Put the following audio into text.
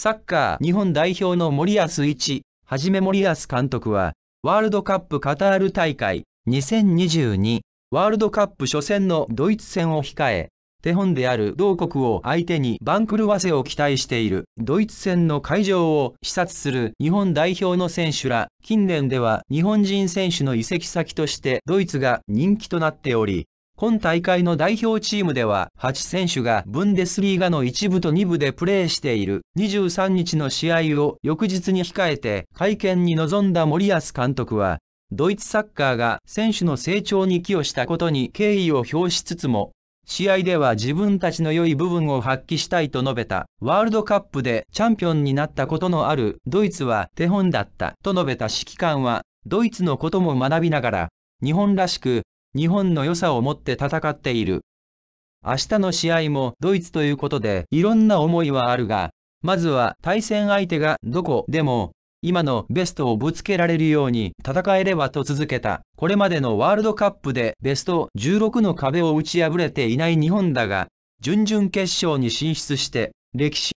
サッカー日本代表の森保一、はじめ森保監督は、ワールドカップカタール大会2022ワールドカップ初戦のドイツ戦を控え、手本である同国を相手に番狂わせを期待しているドイツ戦の会場を視察する日本代表の選手ら、近年では日本人選手の移籍先としてドイツが人気となっており、今大会の代表チームでは8選手がブンデスリーガの1部と2部でプレーしている23日の試合を翌日に控えて会見に臨んだ森保監督はドイツサッカーが選手の成長に寄与したことに敬意を表しつつも試合では自分たちの良い部分を発揮したいと述べたワールドカップでチャンピオンになったことのあるドイツは手本だったと述べた指揮官はドイツのことも学びながら日本らしく日本の良さを持って戦っている。明日の試合もドイツということでいろんな思いはあるが、まずは対戦相手がどこでも今のベストをぶつけられるように戦えればと続けた。これまでのワールドカップでベスト16の壁を打ち破れていない日本だが、準々決勝に進出して歴史